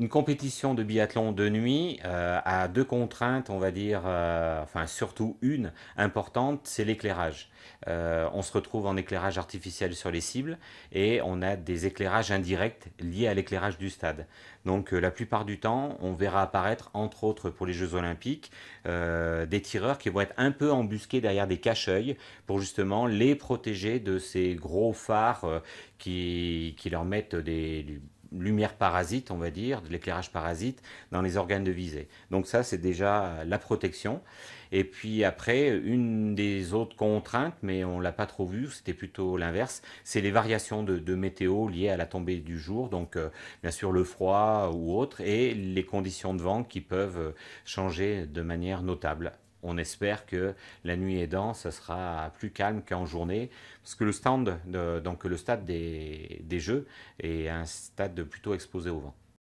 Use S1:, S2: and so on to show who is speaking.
S1: Une compétition de biathlon de nuit a euh, deux contraintes, on va dire, euh, enfin surtout une importante, c'est l'éclairage. Euh, on se retrouve en éclairage artificiel sur les cibles et on a des éclairages indirects liés à l'éclairage du stade. Donc la plupart du temps, on verra apparaître, entre autres pour les Jeux Olympiques, des tireurs qui vont être un peu embusqués derrière des cache-œils pour justement les protéger de ces gros phares qui, leur mettent des lumière parasite, on va dire, de l'éclairage parasite dans les organes de visée. Donc ça, c'est déjà euh, la protection. Et puis après, une des autres contraintes, mais on l'a pas trop vu, c'était plutôt l'inverse, c'est les variations de, météo liées à la tombée du jour, donc euh, bien sûr le froid ou autre, et les conditions de vent qui peuvent euh, changer de manière notable on espère que la nuit aidant, ça sera plus calme qu'en journée, parce que le stand, donc le stade des, Jeux est un stade plutôt exposé au vent.